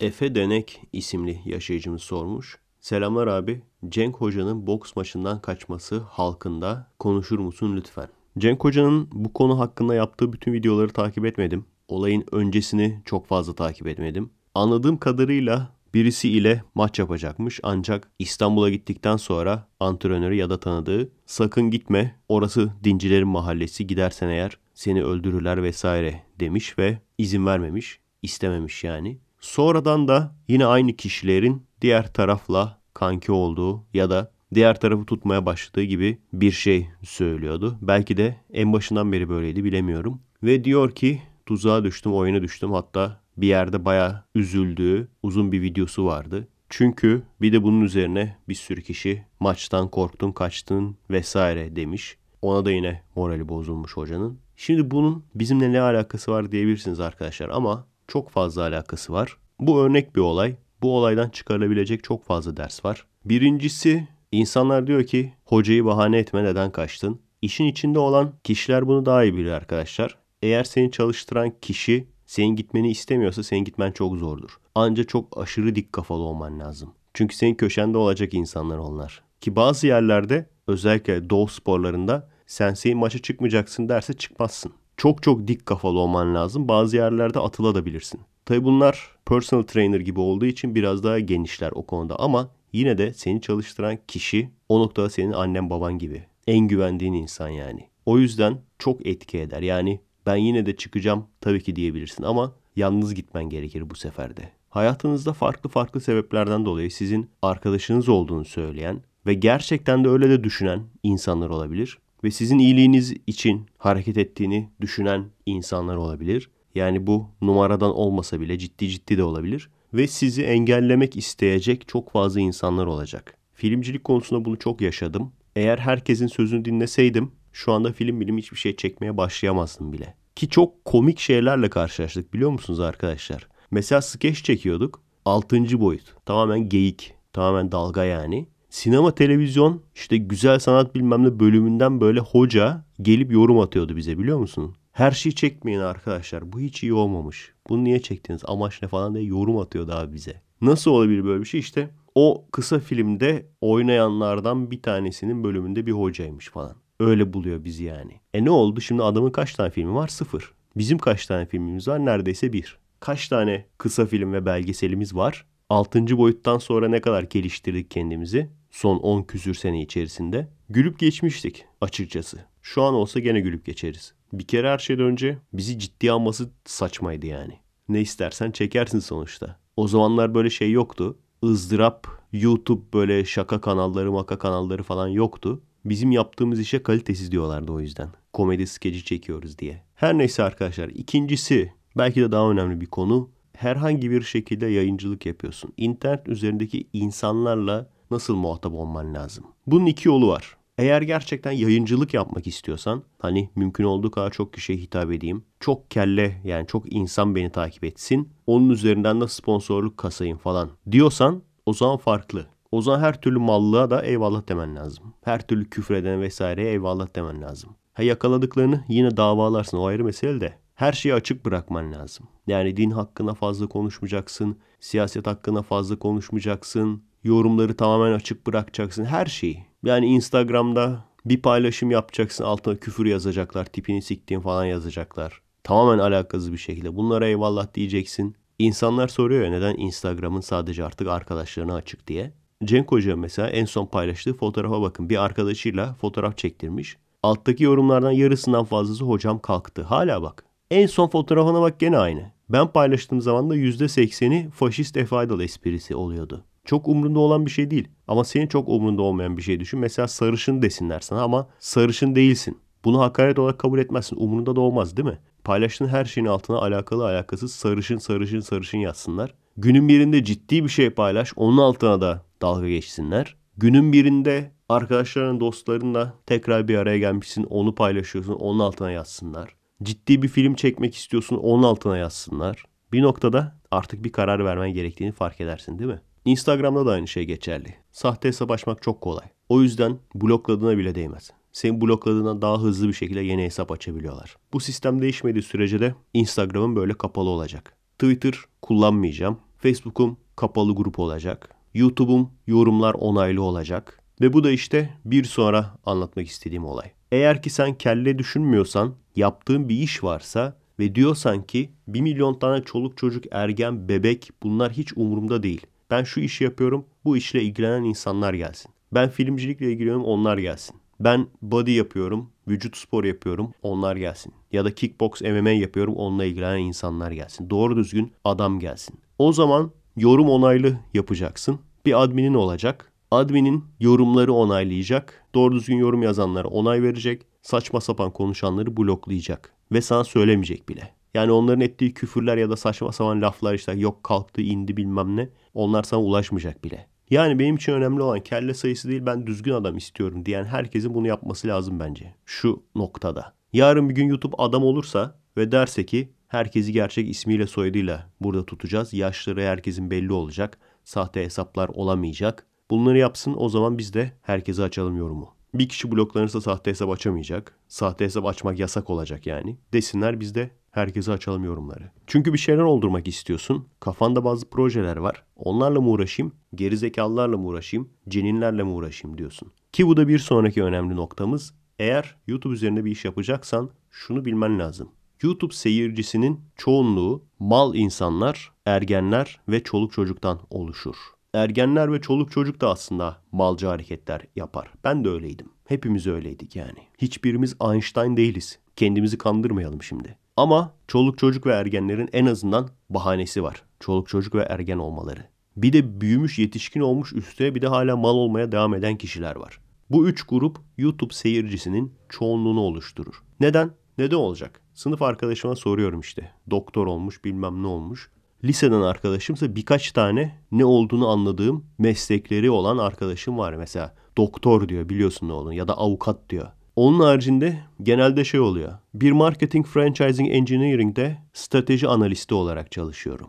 Efe Denek isimli yaşayıcımız sormuş. Selamlar abi. Cenk Hoca'nın boks maçından kaçması halkında konuşur musun lütfen? Cenk Hoca'nın bu konu hakkında yaptığı bütün videoları takip etmedim. Olayın öncesini çok fazla takip etmedim. Anladığım kadarıyla birisi ile maç yapacakmış ancak İstanbul'a gittikten sonra antrenörü ya da tanıdığı sakın gitme orası dincilerin mahallesi gidersen eğer seni öldürürler vesaire demiş ve izin vermemiş istememiş yani. Sonradan da yine aynı kişilerin diğer tarafla kanki olduğu ya da diğer tarafı tutmaya başladığı gibi bir şey söylüyordu. Belki de en başından beri böyleydi bilemiyorum. Ve diyor ki tuzağa düştüm, oyuna düştüm. Hatta bir yerde baya üzüldüğü uzun bir videosu vardı. Çünkü bir de bunun üzerine bir sürü kişi maçtan korktun, kaçtın vesaire demiş. Ona da yine morali bozulmuş hocanın. Şimdi bunun bizimle ne alakası var diyebilirsiniz arkadaşlar ama çok fazla alakası var. Bu örnek bir olay. Bu olaydan çıkarılabilecek çok fazla ders var. Birincisi insanlar diyor ki hocayı bahane etme neden kaçtın? İşin içinde olan kişiler bunu daha iyi bilir arkadaşlar. Eğer seni çalıştıran kişi senin gitmeni istemiyorsa senin gitmen çok zordur. Anca çok aşırı dik kafalı olman lazım. Çünkü senin köşende olacak insanlar onlar. Ki bazı yerlerde özellikle doğu sporlarında sensei maça çıkmayacaksın derse çıkmazsın çok çok dik kafalı olman lazım. Bazı yerlerde atılabilirsin. Tabi bunlar personal trainer gibi olduğu için biraz daha genişler o konuda ama yine de seni çalıştıran kişi o noktada senin annen baban gibi. En güvendiğin insan yani. O yüzden çok etki eder. Yani ben yine de çıkacağım tabii ki diyebilirsin ama yalnız gitmen gerekir bu seferde. Hayatınızda farklı farklı sebeplerden dolayı sizin arkadaşınız olduğunu söyleyen ve gerçekten de öyle de düşünen insanlar olabilir ve sizin iyiliğiniz için hareket ettiğini düşünen insanlar olabilir. Yani bu numaradan olmasa bile ciddi ciddi de olabilir ve sizi engellemek isteyecek çok fazla insanlar olacak. Filmcilik konusunda bunu çok yaşadım. Eğer herkesin sözünü dinleseydim şu anda film bilim hiçbir şey çekmeye başlayamazdım bile. Ki çok komik şeylerle karşılaştık biliyor musunuz arkadaşlar? Mesela skeç çekiyorduk. 6. boyut. Tamamen geyik. Tamamen dalga yani sinema televizyon işte güzel sanat bilmem ne bölümünden böyle hoca gelip yorum atıyordu bize biliyor musun? Her şeyi çekmeyin arkadaşlar. Bu hiç iyi olmamış. Bunu niye çektiniz? Amaç ne falan diye yorum atıyordu abi bize. Nasıl olabilir böyle bir şey? işte o kısa filmde oynayanlardan bir tanesinin bölümünde bir hocaymış falan. Öyle buluyor bizi yani. E ne oldu? Şimdi adamın kaç tane filmi var? Sıfır. Bizim kaç tane filmimiz var? Neredeyse bir. Kaç tane kısa film ve belgeselimiz var? Altıncı boyuttan sonra ne kadar geliştirdik kendimizi? son 10 küsür sene içerisinde gülüp geçmiştik açıkçası. Şu an olsa gene gülüp geçeriz. Bir kere her şeyden önce bizi ciddiye alması saçmaydı yani. Ne istersen çekersin sonuçta. O zamanlar böyle şey yoktu. ızdırap, YouTube böyle şaka kanalları, maka kanalları falan yoktu. Bizim yaptığımız işe kalitesiz diyorlardı o yüzden. Komedi skeci çekiyoruz diye. Her neyse arkadaşlar ikincisi belki de daha önemli bir konu. Herhangi bir şekilde yayıncılık yapıyorsun. İnternet üzerindeki insanlarla nasıl muhatap olman lazım? Bunun iki yolu var. Eğer gerçekten yayıncılık yapmak istiyorsan hani mümkün olduğu kadar çok kişiye hitap edeyim. Çok kelle yani çok insan beni takip etsin. Onun üzerinden de sponsorluk kasayım falan diyorsan o zaman farklı. O zaman her türlü mallığa da eyvallah demen lazım. Her türlü küfreden vesaireye eyvallah demen lazım. Ha yakaladıklarını yine davalarsın o ayrı mesele de. Her şeyi açık bırakman lazım. Yani din hakkında fazla konuşmayacaksın. Siyaset hakkında fazla konuşmayacaksın Yorumları tamamen açık bırakacaksın. Her şeyi. Yani Instagram'da bir paylaşım yapacaksın. Altına küfür yazacaklar. Tipini siktiğin falan yazacaklar. Tamamen alakasız bir şekilde. Bunlara eyvallah diyeceksin. İnsanlar soruyor ya neden Instagram'ın sadece artık arkadaşlarına açık diye. Cenk Hoca mesela en son paylaştığı fotoğrafa bakın. Bir arkadaşıyla fotoğraf çektirmiş. Alttaki yorumlardan yarısından fazlası hocam kalktı. Hala bak. En son fotoğrafına bak gene aynı. Ben paylaştığım zaman da %80'i faşist efaydal esprisi oluyordu çok umrunda olan bir şey değil. Ama senin çok umrunda olmayan bir şey düşün. Mesela sarışın desinler sana ama sarışın değilsin. Bunu hakaret olarak kabul etmezsin. Umrunda da olmaz değil mi? Paylaştığın her şeyin altına alakalı alakasız sarışın sarışın sarışın yazsınlar. Günün birinde ciddi bir şey paylaş. Onun altına da dalga geçsinler. Günün birinde arkadaşların dostlarınla tekrar bir araya gelmişsin. Onu paylaşıyorsun. Onun altına yazsınlar. Ciddi bir film çekmek istiyorsun. Onun altına yazsınlar. Bir noktada artık bir karar vermen gerektiğini fark edersin değil mi? Instagram'da da aynı şey geçerli. Sahte hesap açmak çok kolay. O yüzden blokladığına bile değmez. Senin blokladığından daha hızlı bir şekilde yeni hesap açabiliyorlar. Bu sistem değişmediği sürece de Instagram'ın böyle kapalı olacak. Twitter kullanmayacağım. Facebook'um kapalı grup olacak. YouTube'um yorumlar onaylı olacak. Ve bu da işte bir sonra anlatmak istediğim olay. Eğer ki sen kelle düşünmüyorsan, yaptığın bir iş varsa ve diyorsan ki 1 milyon tane çoluk çocuk ergen bebek bunlar hiç umurumda değil. Ben şu işi yapıyorum, bu işle ilgilenen insanlar gelsin. Ben filmcilikle ilgileniyorum, onlar gelsin. Ben body yapıyorum, vücut spor yapıyorum, onlar gelsin. Ya da kickbox, MMA yapıyorum, onunla ilgilenen insanlar gelsin. Doğru düzgün adam gelsin. O zaman yorum onaylı yapacaksın. Bir adminin olacak. Adminin yorumları onaylayacak. Doğru düzgün yorum yazanlara onay verecek. Saçma sapan konuşanları bloklayacak. Ve sana söylemeyecek bile. Yani onların ettiği küfürler ya da saçma sapan laflar işte yok kalktı indi bilmem ne. Onlar sana ulaşmayacak bile. Yani benim için önemli olan kelle sayısı değil ben düzgün adam istiyorum diyen herkesin bunu yapması lazım bence. Şu noktada. Yarın bir gün YouTube adam olursa ve derse ki herkesi gerçek ismiyle soyadıyla burada tutacağız. Yaşları herkesin belli olacak. Sahte hesaplar olamayacak. Bunları yapsın o zaman biz de herkese açalım yorumu. Bir kişi bloklanırsa sahte hesap açamayacak. Sahte hesap açmak yasak olacak yani. Desinler biz de Herkese açalım yorumları. Çünkü bir şeyler oldurmak istiyorsun. Kafanda bazı projeler var. Onlarla mı uğraşayım? Gerizekalılarla mı uğraşayım? Ceninlerle mi uğraşayım diyorsun. Ki bu da bir sonraki önemli noktamız. Eğer YouTube üzerinde bir iş yapacaksan şunu bilmen lazım. YouTube seyircisinin çoğunluğu mal insanlar, ergenler ve çoluk çocuktan oluşur. Ergenler ve çoluk çocuk da aslında malcı hareketler yapar. Ben de öyleydim. Hepimiz öyleydik yani. Hiçbirimiz Einstein değiliz. Kendimizi kandırmayalım şimdi. Ama çoluk çocuk ve ergenlerin en azından bahanesi var. Çoluk çocuk ve ergen olmaları. Bir de büyümüş yetişkin olmuş üstüne bir de hala mal olmaya devam eden kişiler var. Bu üç grup YouTube seyircisinin çoğunluğunu oluşturur. Neden? Neden olacak? Sınıf arkadaşıma soruyorum işte. Doktor olmuş bilmem ne olmuş. Liseden arkadaşımsa birkaç tane ne olduğunu anladığım meslekleri olan arkadaşım var. Mesela doktor diyor biliyorsun ne olduğunu ya da avukat diyor. Onun haricinde genelde şey oluyor. Bir marketing franchising engineering'de strateji analisti olarak çalışıyorum.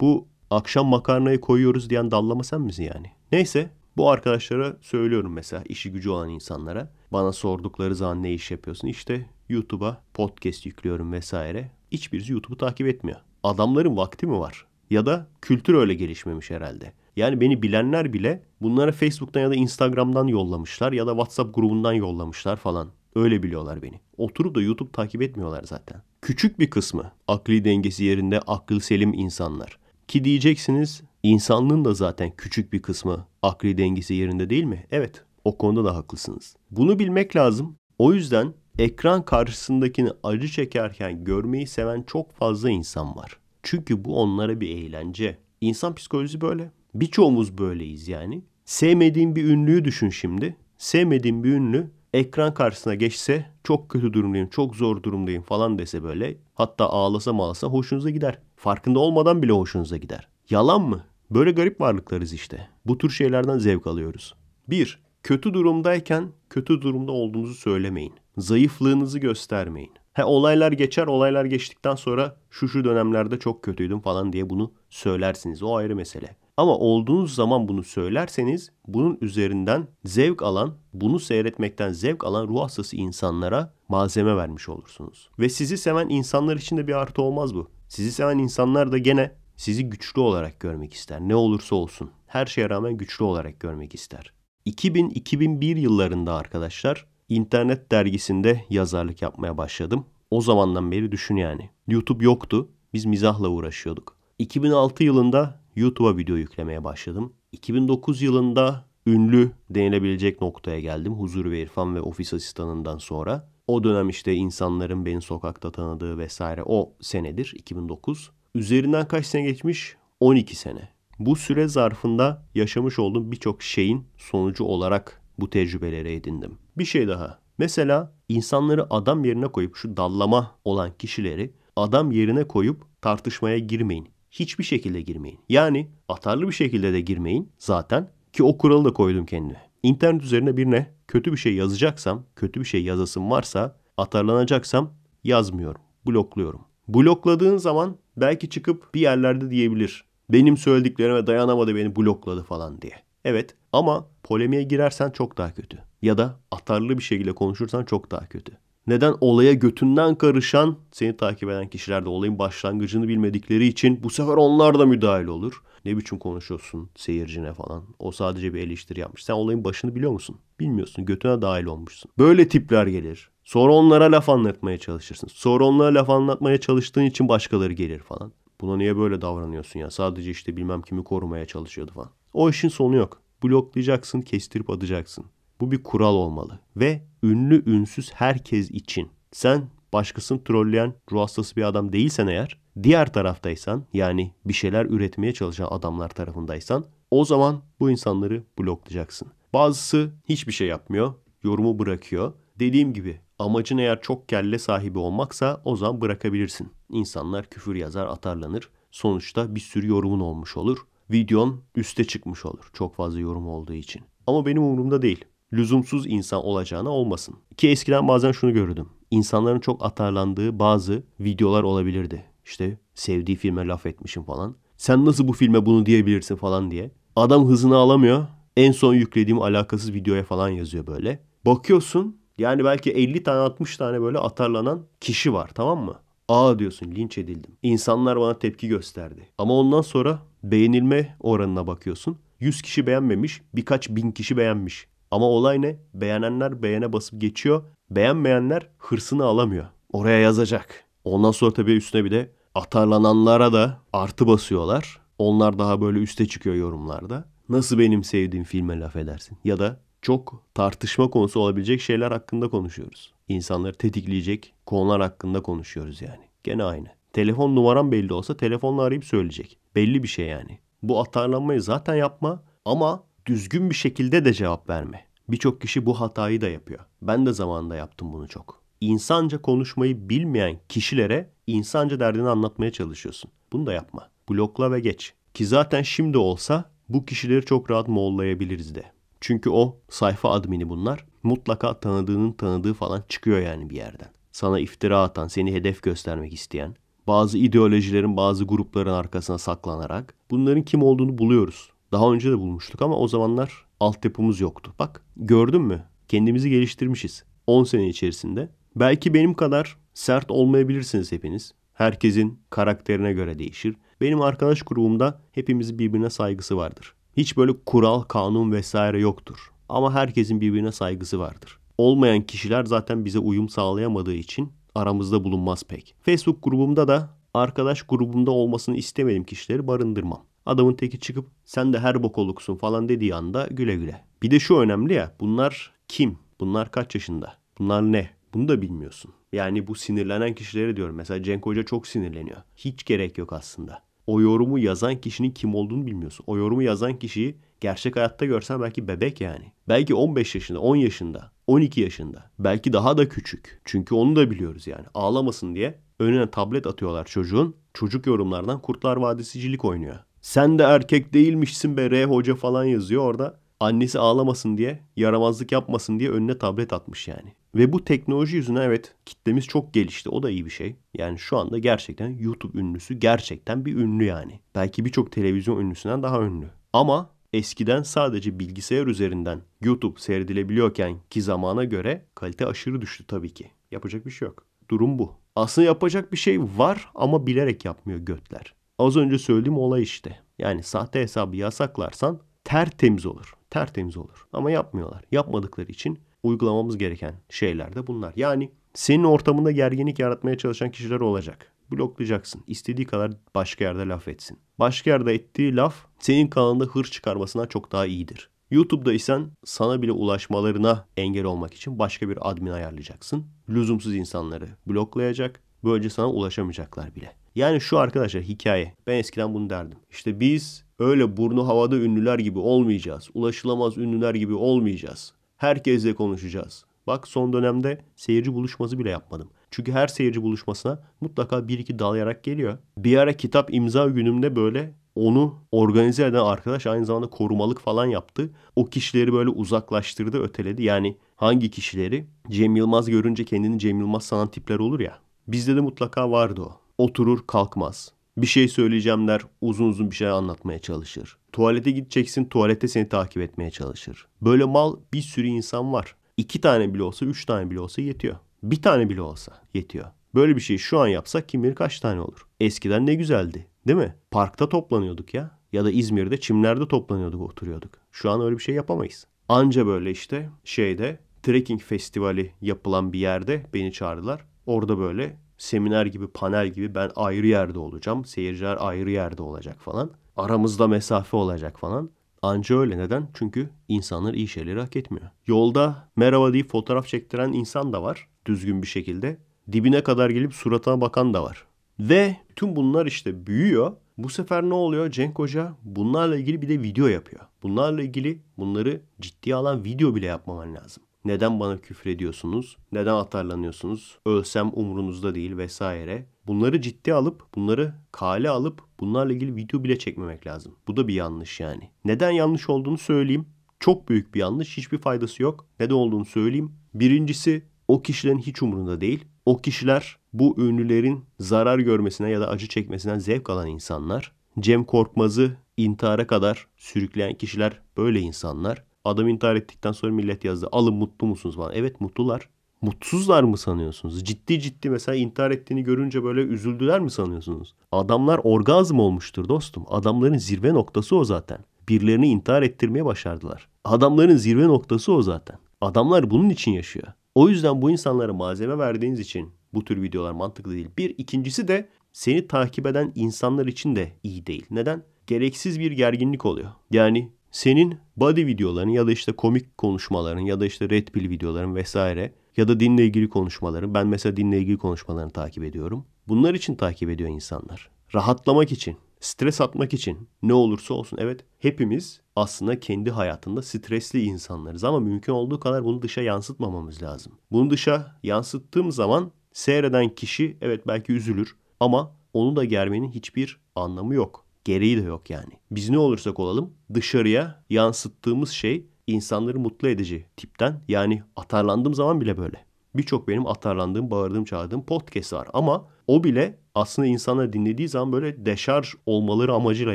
Bu akşam makarnayı koyuyoruz diyen dallama sen misin yani? Neyse bu arkadaşlara söylüyorum mesela işi gücü olan insanlara. Bana sordukları zaman ne iş yapıyorsun? İşte YouTube'a podcast yüklüyorum vesaire. Hiçbirisi YouTube'u takip etmiyor. Adamların vakti mi var? Ya da kültür öyle gelişmemiş herhalde. Yani beni bilenler bile bunlara Facebook'tan ya da Instagram'dan yollamışlar ya da WhatsApp grubundan yollamışlar falan. Öyle biliyorlar beni. Oturup da YouTube takip etmiyorlar zaten. Küçük bir kısmı akli dengesi yerinde akıl selim insanlar. Ki diyeceksiniz insanlığın da zaten küçük bir kısmı akli dengesi yerinde değil mi? Evet o konuda da haklısınız. Bunu bilmek lazım. O yüzden ekran karşısındakini acı çekerken görmeyi seven çok fazla insan var. Çünkü bu onlara bir eğlence. İnsan psikolojisi böyle. Birçoğumuz böyleyiz yani. Sevmediğin bir ünlüyü düşün şimdi. Sevmediğin bir ünlü ekran karşısına geçse çok kötü durumdayım, çok zor durumdayım falan dese böyle hatta ağlasa mağlasa hoşunuza gider. Farkında olmadan bile hoşunuza gider. Yalan mı? Böyle garip varlıklarız işte. Bu tür şeylerden zevk alıyoruz. 1. Kötü durumdayken kötü durumda olduğunuzu söylemeyin. Zayıflığınızı göstermeyin. He olaylar geçer, olaylar geçtikten sonra şu şu dönemlerde çok kötüydüm falan diye bunu söylersiniz. O ayrı mesele. Ama olduğunuz zaman bunu söylerseniz bunun üzerinden zevk alan, bunu seyretmekten zevk alan ruh hastası insanlara malzeme vermiş olursunuz. Ve sizi seven insanlar için de bir artı olmaz bu. Sizi seven insanlar da gene sizi güçlü olarak görmek ister. Ne olursa olsun. Her şeye rağmen güçlü olarak görmek ister. 2000-2001 yıllarında arkadaşlar internet dergisinde yazarlık yapmaya başladım. O zamandan beri düşün yani. YouTube yoktu. Biz mizahla uğraşıyorduk. 2006 yılında YouTube'a video yüklemeye başladım. 2009 yılında ünlü denilebilecek noktaya geldim. Huzur ve İrfan ve ofis asistanından sonra. O dönem işte insanların beni sokakta tanıdığı vesaire o senedir 2009. Üzerinden kaç sene geçmiş? 12 sene. Bu süre zarfında yaşamış olduğum birçok şeyin sonucu olarak bu tecrübeleri edindim. Bir şey daha. Mesela insanları adam yerine koyup şu dallama olan kişileri adam yerine koyup tartışmaya girmeyin hiçbir şekilde girmeyin. Yani atarlı bir şekilde de girmeyin zaten ki o kuralı da koydum kendime. İnternet üzerine birine kötü bir şey yazacaksam, kötü bir şey yazasım varsa atarlanacaksam yazmıyorum, blokluyorum. Blokladığın zaman belki çıkıp bir yerlerde diyebilir. Benim söylediklerime dayanamadı beni blokladı falan diye. Evet ama polemiğe girersen çok daha kötü. Ya da atarlı bir şekilde konuşursan çok daha kötü. Neden? Olaya götünden karışan, seni takip eden kişiler de olayın başlangıcını bilmedikleri için bu sefer onlar da müdahil olur. Ne biçim konuşuyorsun seyircine falan. O sadece bir eleştiri yapmış. Sen olayın başını biliyor musun? Bilmiyorsun. Götüne dahil olmuşsun. Böyle tipler gelir. Sonra onlara laf anlatmaya çalışırsın. Sonra onlara laf anlatmaya çalıştığın için başkaları gelir falan. Buna niye böyle davranıyorsun ya? Sadece işte bilmem kimi korumaya çalışıyordu falan. O işin sonu yok. Bloklayacaksın, kestirip atacaksın. Bu bir kural olmalı. Ve ünlü ünsüz herkes için. Sen başkasını trolleyen ruh hastası bir adam değilsen eğer diğer taraftaysan yani bir şeyler üretmeye çalışan adamlar tarafındaysan o zaman bu insanları bloklayacaksın. Bazısı hiçbir şey yapmıyor, yorumu bırakıyor. Dediğim gibi amacın eğer çok kelle sahibi olmaksa o zaman bırakabilirsin. İnsanlar küfür yazar, atarlanır. Sonuçta bir sürü yorumun olmuş olur. Videon üste çıkmış olur çok fazla yorum olduğu için. Ama benim umurumda değil lüzumsuz insan olacağına olmasın. Ki eskiden bazen şunu görürdüm. İnsanların çok atarlandığı bazı videolar olabilirdi. İşte sevdiği filme laf etmişim falan. Sen nasıl bu filme bunu diyebilirsin falan diye. Adam hızını alamıyor. En son yüklediğim alakasız videoya falan yazıyor böyle. Bakıyorsun yani belki 50 tane 60 tane böyle atarlanan kişi var tamam mı? Aa diyorsun linç edildim. İnsanlar bana tepki gösterdi. Ama ondan sonra beğenilme oranına bakıyorsun. 100 kişi beğenmemiş, birkaç bin kişi beğenmiş. Ama olay ne? Beğenenler beğene basıp geçiyor. Beğenmeyenler hırsını alamıyor. Oraya yazacak. Ondan sonra tabii üstüne bir de atarlananlara da artı basıyorlar. Onlar daha böyle üste çıkıyor yorumlarda. Nasıl benim sevdiğim filme laf edersin? Ya da çok tartışma konusu olabilecek şeyler hakkında konuşuyoruz. İnsanları tetikleyecek konular hakkında konuşuyoruz yani. Gene aynı. Telefon numaram belli olsa telefonla arayıp söyleyecek. Belli bir şey yani. Bu atarlanmayı zaten yapma ama düzgün bir şekilde de cevap verme. Birçok kişi bu hatayı da yapıyor. Ben de zamanında yaptım bunu çok. İnsanca konuşmayı bilmeyen kişilere insanca derdini anlatmaya çalışıyorsun. Bunu da yapma. Blokla ve geç. Ki zaten şimdi olsa bu kişileri çok rahat moğollayabiliriz de. Çünkü o sayfa admini bunlar. Mutlaka tanıdığının tanıdığı falan çıkıyor yani bir yerden. Sana iftira atan, seni hedef göstermek isteyen, bazı ideolojilerin, bazı grupların arkasına saklanarak bunların kim olduğunu buluyoruz. Daha önce de bulmuştuk ama o zamanlar altyapımız yoktu. Bak gördün mü? Kendimizi geliştirmişiz. 10 sene içerisinde. Belki benim kadar sert olmayabilirsiniz hepiniz. Herkesin karakterine göre değişir. Benim arkadaş grubumda hepimizin birbirine saygısı vardır. Hiç böyle kural, kanun vesaire yoktur. Ama herkesin birbirine saygısı vardır. Olmayan kişiler zaten bize uyum sağlayamadığı için aramızda bulunmaz pek. Facebook grubumda da arkadaş grubumda olmasını istemediğim kişileri barındırmam. Adamın teki çıkıp sen de her bok falan dediği anda güle güle. Bir de şu önemli ya bunlar kim? Bunlar kaç yaşında? Bunlar ne? Bunu da bilmiyorsun. Yani bu sinirlenen kişilere diyorum. Mesela Cenk Hoca çok sinirleniyor. Hiç gerek yok aslında. O yorumu yazan kişinin kim olduğunu bilmiyorsun. O yorumu yazan kişiyi gerçek hayatta görsen belki bebek yani. Belki 15 yaşında, 10 yaşında, 12 yaşında. Belki daha da küçük. Çünkü onu da biliyoruz yani. Ağlamasın diye önüne tablet atıyorlar çocuğun. Çocuk yorumlardan Kurtlar Vadisi'cilik oynuyor. Sen de erkek değilmişsin be R hoca falan yazıyor orada. Annesi ağlamasın diye, yaramazlık yapmasın diye önüne tablet atmış yani. Ve bu teknoloji yüzünden evet kitlemiz çok gelişti. O da iyi bir şey. Yani şu anda gerçekten YouTube ünlüsü gerçekten bir ünlü yani. Belki birçok televizyon ünlüsünden daha ünlü. Ama eskiden sadece bilgisayar üzerinden YouTube seyredilebiliyorken ki zamana göre kalite aşırı düştü tabii ki. Yapacak bir şey yok. Durum bu. Aslında yapacak bir şey var ama bilerek yapmıyor götler. Az önce söylediğim olay işte. Yani sahte hesabı yasaklarsan tertemiz olur. Tertemiz olur. Ama yapmıyorlar. Yapmadıkları için uygulamamız gereken şeyler de bunlar. Yani senin ortamında gerginlik yaratmaya çalışan kişiler olacak. Bloklayacaksın. İstediği kadar başka yerde laf etsin. Başka yerde ettiği laf senin kanalında hır çıkarmasına çok daha iyidir. YouTube'da isen sana bile ulaşmalarına engel olmak için başka bir admin ayarlayacaksın. Lüzumsuz insanları bloklayacak. Böylece sana ulaşamayacaklar bile. Yani şu arkadaşlar hikaye. Ben eskiden bunu derdim. İşte biz öyle burnu havada ünlüler gibi olmayacağız. Ulaşılamaz ünlüler gibi olmayacağız. Herkesle konuşacağız. Bak son dönemde seyirci buluşması bile yapmadım. Çünkü her seyirci buluşmasına mutlaka bir iki dalayarak geliyor. Bir ara kitap imza günümde böyle onu organize eden arkadaş aynı zamanda korumalık falan yaptı. O kişileri böyle uzaklaştırdı, öteledi. Yani hangi kişileri? Cem Yılmaz görünce kendini Cem Yılmaz sanan tipler olur ya. Bizde de mutlaka vardı o oturur kalkmaz. Bir şey söyleyeceğim der, uzun uzun bir şey anlatmaya çalışır. Tuvalete gideceksin, tuvalette seni takip etmeye çalışır. Böyle mal bir sürü insan var. İki tane bile olsa, üç tane bile olsa yetiyor. Bir tane bile olsa yetiyor. Böyle bir şey şu an yapsak kim bilir kaç tane olur. Eskiden ne güzeldi değil mi? Parkta toplanıyorduk ya. Ya da İzmir'de çimlerde toplanıyorduk oturuyorduk. Şu an öyle bir şey yapamayız. Anca böyle işte şeyde trekking festivali yapılan bir yerde beni çağırdılar. Orada böyle seminer gibi, panel gibi ben ayrı yerde olacağım. Seyirciler ayrı yerde olacak falan. Aramızda mesafe olacak falan. Anca öyle neden? Çünkü insanlar iyi şeyleri hak etmiyor. Yolda merhaba deyip fotoğraf çektiren insan da var düzgün bir şekilde. Dibine kadar gelip suratına bakan da var. Ve tüm bunlar işte büyüyor. Bu sefer ne oluyor? Cenk Hoca bunlarla ilgili bir de video yapıyor. Bunlarla ilgili bunları ciddiye alan video bile yapmaman lazım. Neden bana küfür ediyorsunuz? Neden atarlanıyorsunuz? Ölsem umurunuzda değil vesaire. Bunları ciddi alıp, bunları kale alıp bunlarla ilgili video bile çekmemek lazım. Bu da bir yanlış yani. Neden yanlış olduğunu söyleyeyim. Çok büyük bir yanlış. Hiçbir faydası yok. Neden olduğunu söyleyeyim. Birincisi o kişilerin hiç umurunda değil. O kişiler bu ünlülerin zarar görmesine ya da acı çekmesine zevk alan insanlar. Cem Korkmaz'ı intihara kadar sürükleyen kişiler böyle insanlar. Adam intihar ettikten sonra millet yazdı. Alın mutlu musunuz falan. Evet mutlular. Mutsuzlar mı sanıyorsunuz? Ciddi ciddi mesela intihar ettiğini görünce böyle üzüldüler mi sanıyorsunuz? Adamlar orgazm olmuştur dostum. Adamların zirve noktası o zaten. Birilerini intihar ettirmeye başardılar. Adamların zirve noktası o zaten. Adamlar bunun için yaşıyor. O yüzden bu insanlara malzeme verdiğiniz için bu tür videolar mantıklı değil. Bir ikincisi de seni takip eden insanlar için de iyi değil. Neden? Gereksiz bir gerginlik oluyor. Yani senin body videoların ya da işte komik konuşmaların ya da işte red pill videoların vesaire ya da dinle ilgili konuşmaların. Ben mesela dinle ilgili konuşmalarını takip ediyorum. Bunlar için takip ediyor insanlar. Rahatlamak için, stres atmak için ne olursa olsun. Evet hepimiz aslında kendi hayatında stresli insanlarız ama mümkün olduğu kadar bunu dışa yansıtmamamız lazım. Bunu dışa yansıttığım zaman seyreden kişi evet belki üzülür ama onu da germenin hiçbir anlamı yok. Gereği de yok yani. Biz ne olursak olalım dışarıya yansıttığımız şey insanları mutlu edici tipten. Yani atarlandığım zaman bile böyle. Birçok benim atarlandığım, bağırdığım, çağırdığım podcast var. Ama o bile aslında insanlar dinlediği zaman böyle deşarj olmaları amacıyla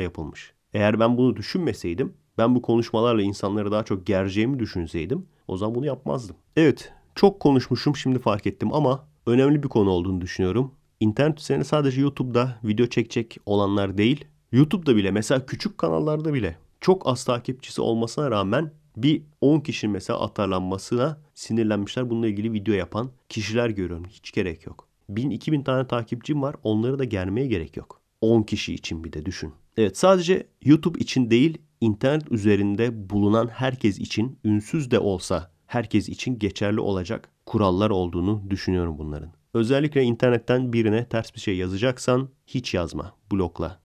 yapılmış. Eğer ben bunu düşünmeseydim, ben bu konuşmalarla insanları daha çok gereceğimi düşünseydim o zaman bunu yapmazdım. Evet, çok konuşmuşum şimdi fark ettim ama önemli bir konu olduğunu düşünüyorum. İnternet üzerine sadece YouTube'da video çekecek olanlar değil, YouTube'da bile mesela küçük kanallarda bile çok az takipçisi olmasına rağmen bir 10 kişi mesela atarlanmasına sinirlenmişler. Bununla ilgili video yapan kişiler görüyorum. Hiç gerek yok. 1000-2000 tane takipçim var. Onları da germeye gerek yok. 10 kişi için bir de düşün. Evet sadece YouTube için değil internet üzerinde bulunan herkes için ünsüz de olsa herkes için geçerli olacak kurallar olduğunu düşünüyorum bunların. Özellikle internetten birine ters bir şey yazacaksan hiç yazma, blokla.